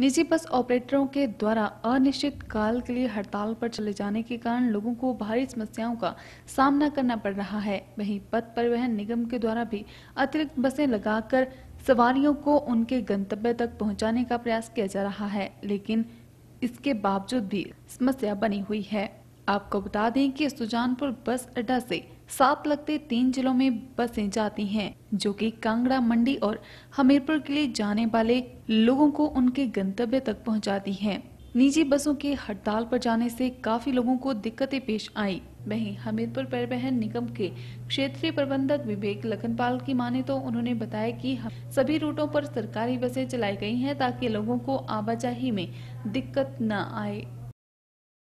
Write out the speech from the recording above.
निजी बस ऑपरेटरों के द्वारा अनिश्चित काल के लिए हड़ताल पर चले जाने के कारण लोगों को भारी समस्याओं का सामना करना पड़ रहा है वहीं पथ परिवहन निगम के द्वारा भी अतिरिक्त बसें लगाकर सवारियों को उनके गंतव्य तक पहुंचाने का प्रयास किया जा रहा है लेकिन इसके बावजूद भी समस्या बनी हुई है आपको बता दें कि सुजानपुर बस अड्डा से सात लगते तीन जिलों में बसें जाती हैं जो कि कांगड़ा मंडी और हमीरपुर के लिए जाने वाले लोगों को उनके गंतव्य तक पहुंचाती हैं। निजी बसों के हड़ताल पर जाने से काफी लोगों को दिक्कतें पेश आई वहीं हमीरपुर परिवहन निगम के क्षेत्रीय प्रबंधक विवेक लखनपाल की माने तो उन्होंने बताया कि सभी रूटों पर सरकारी बसें चलाई गई हैं ताकि लोगों को आवाजाही में दिक्कत न आए